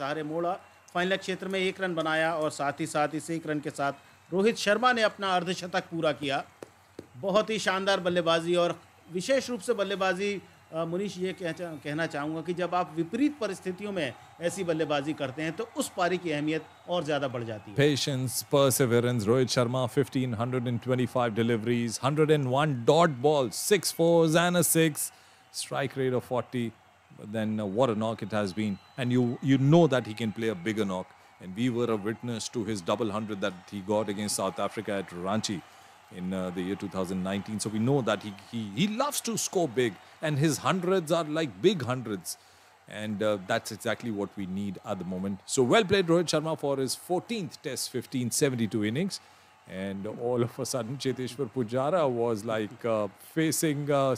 सहारे मोड़ा फाइनल क्षेत्र में एक रन बनाया और साथ ही साथ इसी एक रन के साथ रोहित शर्मा ने अपना अर्धशतक पूरा किया बहुत ही शानदार बल्लेबाजी और विशेष रूप से बल्लेबाजी मुनीष ये कह, कहना चाहूँगा कि जब आप विपरीत परिस्थितियों में ऐसी बल्लेबाजी करते हैं तो उस पारी की अहमियत और ज़्यादा बढ़ जाती है patience perseverance Rohit Sharma 1525 deliveries 101 dot ball six fours and a six strike rate of 40 then uh, what a knock it has been. And you you know that he can play a bigger knock. And we were a witness to his double hundred that he got against South Africa at Ranchi in uh, the year 2019. So we know that he, he he loves to score big, and his hundreds are like big hundreds. And uh, that's exactly what we need at the moment. So well played Rohit Sharma for his 14th Test 15 72 innings. And all of a sudden, Cheteshwar Pujara was like uh, facing. Uh,